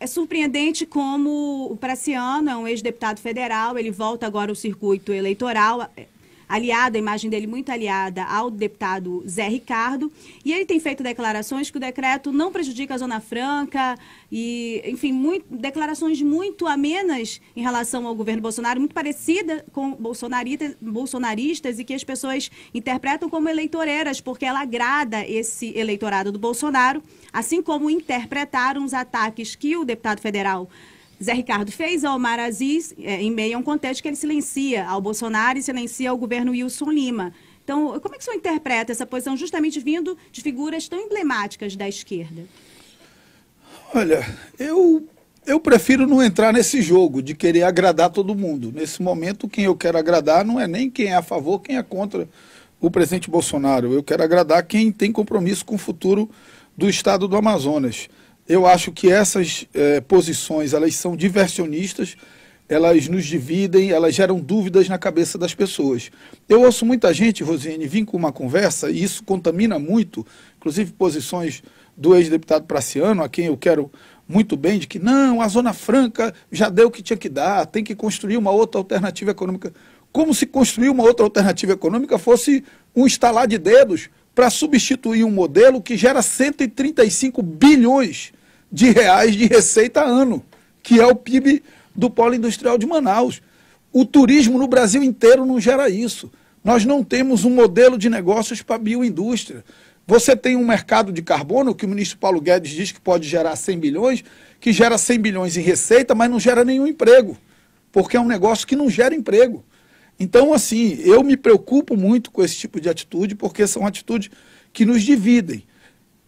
É surpreendente como o Praciano é um ex-deputado federal, ele volta agora ao circuito eleitoral, aliado, a imagem dele muito aliada ao deputado Zé Ricardo. E ele tem feito declarações que o decreto não prejudica a Zona Franca, e, enfim, muito, declarações muito amenas em relação ao governo Bolsonaro, muito parecida com bolsonaristas e que as pessoas interpretam como eleitoreiras, porque ela agrada esse eleitorado do Bolsonaro, assim como interpretaram os ataques que o deputado federal Zé Ricardo fez ao Omar Aziz é, em meio a um contexto que ele silencia ao Bolsonaro e silencia ao governo Wilson Lima. Então, como é que o senhor interpreta essa posição justamente vindo de figuras tão emblemáticas da esquerda? Olha, eu, eu prefiro não entrar nesse jogo de querer agradar todo mundo. Nesse momento, quem eu quero agradar não é nem quem é a favor, quem é contra o presidente Bolsonaro. Eu quero agradar quem tem compromisso com o futuro do estado do Amazonas. Eu acho que essas é, posições elas são diversionistas, elas nos dividem, elas geram dúvidas na cabeça das pessoas. Eu ouço muita gente, Rosiane, vir com uma conversa, e isso contamina muito, inclusive posições do ex-deputado Praciano, a quem eu quero muito bem, de que não, a Zona Franca já deu o que tinha que dar, tem que construir uma outra alternativa econômica. Como se construir uma outra alternativa econômica fosse um estalar de dedos para substituir um modelo que gera 135 bilhões de reais de receita ano, que é o PIB do polo industrial de Manaus. O turismo no Brasil inteiro não gera isso. Nós não temos um modelo de negócios para bioindústria. Você tem um mercado de carbono, que o ministro Paulo Guedes diz que pode gerar 100 bilhões, que gera 100 bilhões em receita, mas não gera nenhum emprego, porque é um negócio que não gera emprego. Então, assim, eu me preocupo muito com esse tipo de atitude, porque são atitudes que nos dividem.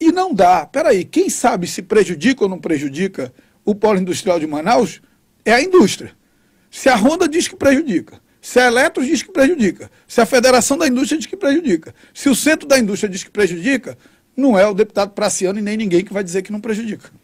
E não dá. Peraí, quem sabe se prejudica ou não prejudica o polo industrial de Manaus é a indústria. Se a Honda diz que prejudica, se a Eletro diz que prejudica, se a Federação da Indústria diz que prejudica, se o Centro da Indústria diz que prejudica, não é o deputado Praciano e nem ninguém que vai dizer que não prejudica.